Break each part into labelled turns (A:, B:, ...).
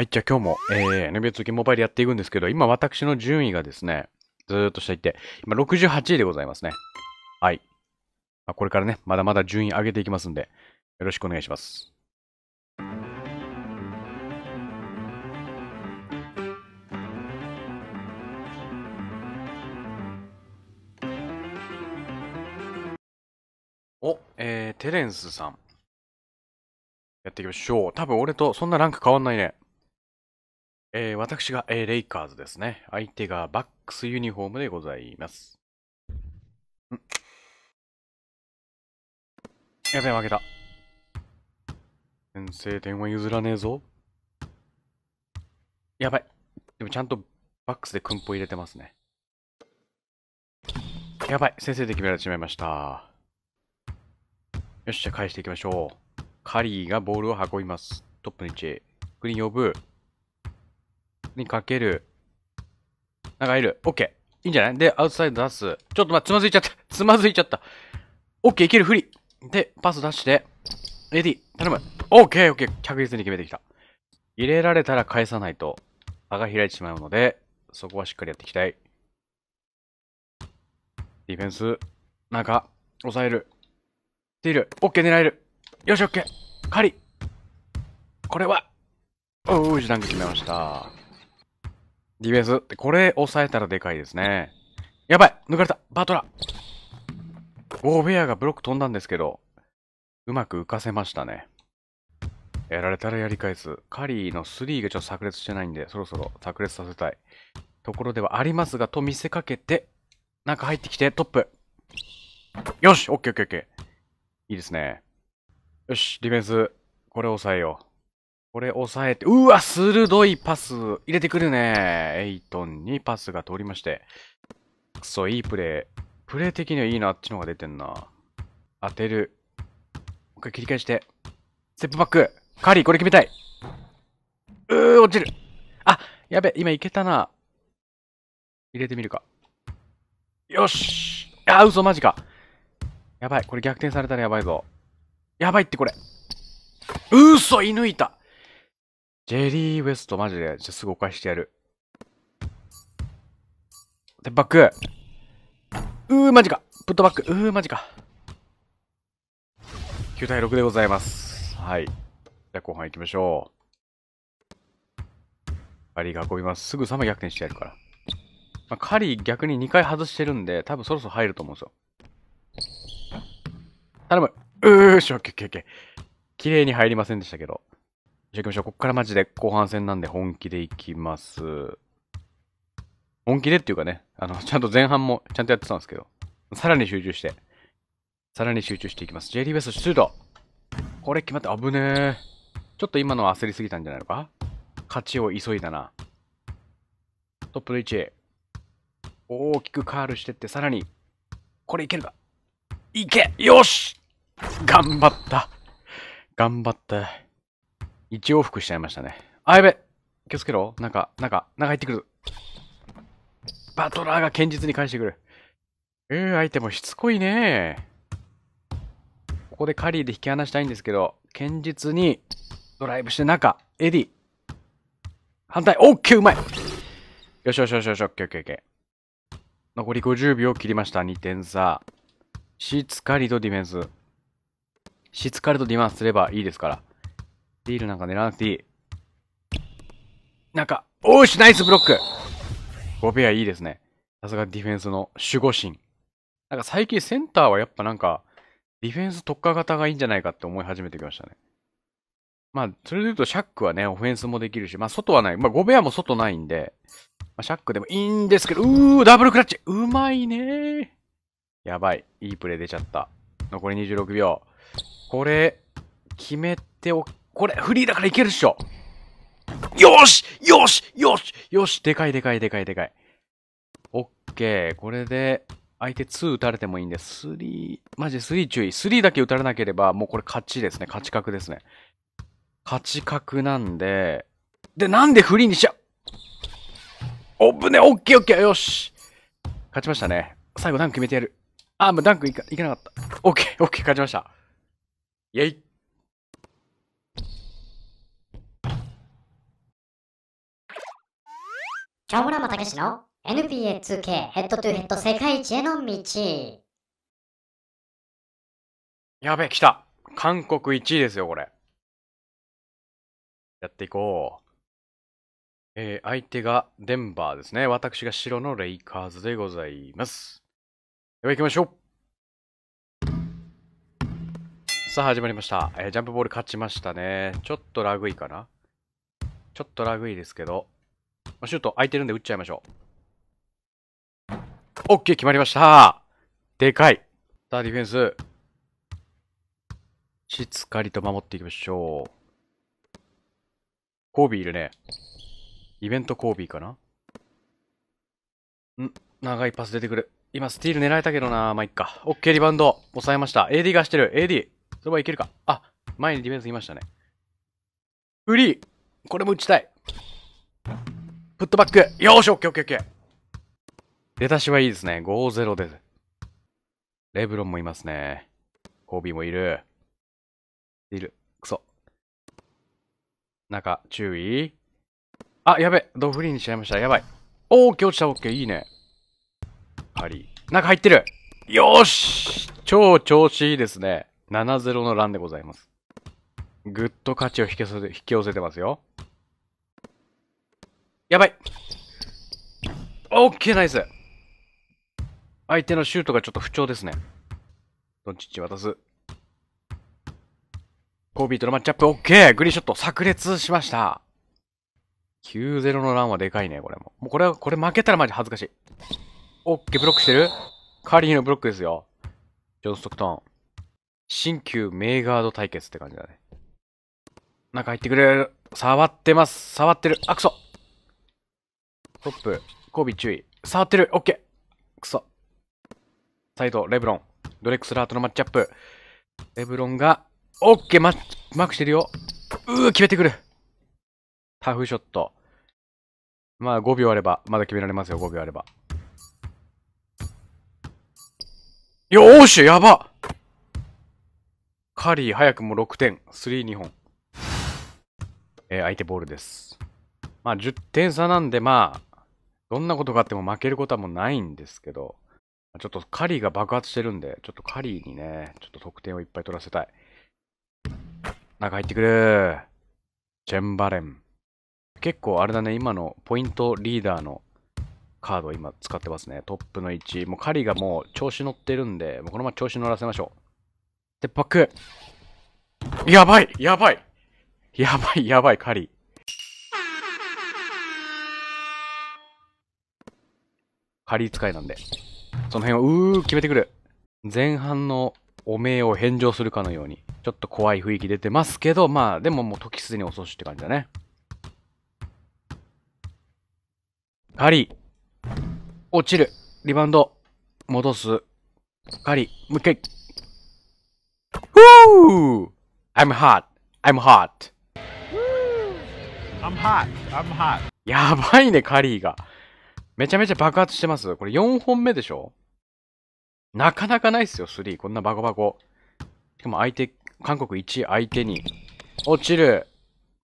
A: はい、じゃあ今日も、えー、n b a 通 k モバイルやっていくんですけど、今私の順位がですね、ずーっと下行って、今68位でございますね。はい。まあ、これからね、まだまだ順位上げていきますんで、よろしくお願いします。お、えー、テレンスさん。やっていきましょう。多分俺とそんなランク変わんないね。えー、私が、えー、レイカーズですね。相手がバックスユニフォームでございます。んやべい、負けた。先制点は譲らねえぞ。やばい。でもちゃんとバックスで訓歩入れてますね。やばい。先制で決められてしまいました。よし、じゃあ返していきましょう。カリーがボールを運びます。トップの位置。グリーン呼ぶ。にかける。なんかいる。オッケー。いいんじゃないで、アウトサイド出す。ちょっと待って、つまずいちゃった。つまずいちゃった。オッケー、いける、不利。で、パス出して、ディ、頼む。オッケー、オッケー。着実に決めてきた。入れられたら返さないと、場が開いてしまうので、そこはしっかりやっていきたい。ディフェンス、中、抑える。ディール、オッケー狙える。よし、オッケー。狩り。これは、おう、時短ク決めました。ディフェンスって、これ押さえたらでかいですね。やばい抜かれたバトラおー、ベアがブロック飛んだんですけど、うまく浮かせましたね。やられたらやり返す。カリーの3がちょっと炸裂してないんで、そろそろ炸裂させたい。ところではありますが、と見せかけて、なんか入ってきて、トップ。よしオオッッケーケーオッケー。いいですね。よし、ディフェンス、これ抑えよう。これ押さえて、うわ、鋭いパス入れてくるね。エイトンにパスが通りまして。くそ、いいプレイ。プレイ的にはいいな、あっちの方が出てんな。当てる。もう一回切り返して。ステップバック。カリー、これ決めたい。うー、落ちる。あ、やべ、今いけたな。入れてみるか。よし。あ、嘘、マジか。やばい、これ逆転されたらやばいぞ。やばいってこれ。嘘、射抜いた。ジェリー・ウエスト、マジで。じゃ、すぐお返してやる。で、バックうー、マジかプットバックうー、マジか !9 対6でございます。はい。じゃあ、後半行きましょう。カリーが運びます。すぐさま逆転してやるから。まあ、カリー逆に2回外してるんで、多分そろそろ入ると思うんですよ。頼むうーし、オッケーオッケーオッケー。綺麗に入りませんでしたけど。じゃあ行きましょう。ここからマジで後半戦なんで本気で行きます。本気でっていうかね、あの、ちゃんと前半もちゃんとやってたんですけど、さらに集中して、さらに集中していきます。JD ベスシュートこれ決まって危ねえ。ちょっと今のは焦りすぎたんじゃないのか勝ちを急いだな。トップの位置。大きくカールしてって、さらに、これいけるかいけよし頑張った頑張った。一往復しちゃいましたね。あ、やべ気をつけろなんか、なんか、なんか入ってくる。バトラーが堅実に返してくる。えー、相手もしつこいねここでカリーで引き離したいんですけど、堅実にドライブして中、エディ。反対、オッケーうまいよしよしよしよし、オッケーオッケーオッケー。残り50秒切りました、2点差。しっかりとディフェンス。しっかりとディフェンスすればいいですから。ヒールなんか狙わなくていい。なんか、おーし、ナイスブロック5ペアいいですね。さすがディフェンスの守護神。なんか最近センターはやっぱなんか、ディフェンス特化型がいいんじゃないかって思い始めてきましたね。まあ、それで言うとシャックはね、オフェンスもできるし、まあ外はない。まあ5部屋も外ないんで、まあ、シャックでもいいんですけど、うー、ダブルクラッチうまいねやばい。いいプレイ出ちゃった。残り26秒。これ、決めておこれ、フリーだからいけるっしょ。よしよしよしよしでかいでかいでかいでかい。オッケー。これで、相手2打たれてもいいんで、3、マジ3注意。3だけ打たれなければ、もうこれ勝ちですね。勝ち確ですね。勝ち確なんで、で、なんでフリーにしちゃうオープンね、オッケーオッケーよし勝ちましたね。最後ダンク決めてやる。あ、もうダンクいかいけなかった。オッケーオッケー勝ちました。イェイマタケシの NPA2K ヘッドトゥヘッド世界一への道。やべ、来た。韓国1位ですよ、これ。やっていこう。えー、相手がデンバーですね。私が白のレイカーズでございます。では行きましょう。さあ、始まりました。えー、ジャンプボール勝ちましたね。ちょっとラグいかなちょっとラグいですけど、シュート空いてるんで撃っちゃいましょう。オッケー決まりました。でかい。さあ、ディフェンス。しっかりと守っていきましょう。コービーいるね。イベントコービーかなん長いパス出てくる。今、スティール狙えたけどなまあ、いっか。オッケー、リバウンド。抑えました。AD がしてる。AD。それはいけるか。あ、前にディフェンスいましたね。フリーこれも打ちたい。フットバック。よーし、オッケーオッケーオッケー。出だしはいいですね。5-0です。レブロンもいますね。コービーもいる。いる。くそ。中、注意。あ、やべ。ドフリーにしちゃいました。やばい。おー、今日落ちた。オッケー。いいね。ハリー。中入ってる。よし超調子いいですね。7-0のランでございます。ぐっと価値を引き寄せてますよ。やばいオッケーナイス相手のシュートがちょっと不調ですね。ドンチッチ渡す。コービーとのマッチアップ、オッケーグリーンショット、炸裂しました。9-0のランはでかいね、これも。もうこれは、これ負けたらマジ恥ずかしい。オッケーブロックしてるカリーのブロックですよ。ジョン・ストクトン。新旧メーガード対決って感じだね。中入ってくれる。触ってます。触ってる。あ、くそトップ、コビ注意。触ってるオッケーくそ。サイド、レブロン。ドレックスラートのマッチアップ。レブロンが、オッケーママークしてるよ。うー、決めてくる。タフショット。まあ5秒あれば、まだ決められますよ、5秒あれば。よーしやばカリー、早くも6点。3、2本。えー、相手ボールです。まあ10点差なんで、まあ、どんなことがあっても負けることはもうないんですけど、ちょっとカリーが爆発してるんで、ちょっとカリーにね、ちょっと得点をいっぱい取らせたい。中入ってくる。チェンバレン。結構あれだね、今のポイントリーダーのカードを今使ってますね。トップの1。もうカリーがもう調子乗ってるんで、もうこのまま調子乗らせましょう。ステップバックやばいやばいやばいやばい、カリー。仮使いなんで。その辺を、うー、決めてくる。前半の汚名を返上するかのように、ちょっと怖い雰囲気出てますけど、まあ、でももう時すでに遅しって感じだね。仮。落ちる。リバウンド。戻す。仮。もう一回。ふぅ !I'm hot. I'm hot. I'm hot. I'm hot. やばいね、カリーが。めちゃめちゃ爆発してます。これ4本目でしょなかなかないっすよ、3。こんなバコバコ。しかも相手、韓国1相手に。落ちる。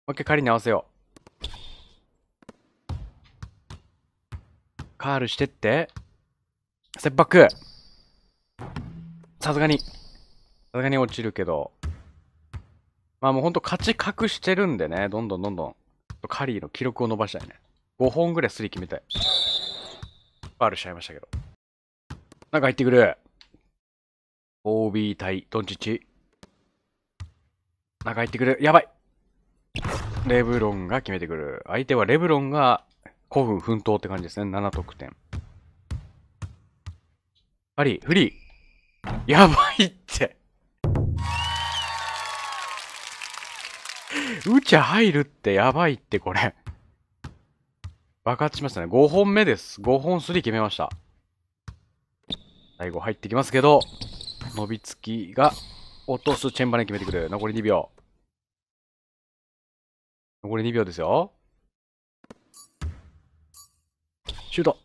A: もう一回仮に合わせよう。カールしてって。切迫。さすがに。さすがに落ちるけど。まあもうほんと勝ち隠してるんでね。どんどんどんどん。カリーの記録を伸ばしたいね。5本ぐらい3決めたい。ファールしちゃいましたけど。なんか入ってくる。OB 対ドンチッチ。なんか入ってくる。やばい。レブロンが決めてくる。相手はレブロンが古墳奮闘って感じですね。7得点。あり、フリー。やばいって。うちゃ入るってやばいってこれ。爆発しましたね。5本目です。5本3決めました。最後入ってきますけど、伸びつきが落とすチェンバネ決めてくる。残り2秒。残り2秒ですよ。シュート。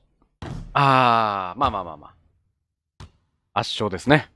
A: あー、まあまあまあまあ。圧勝ですね。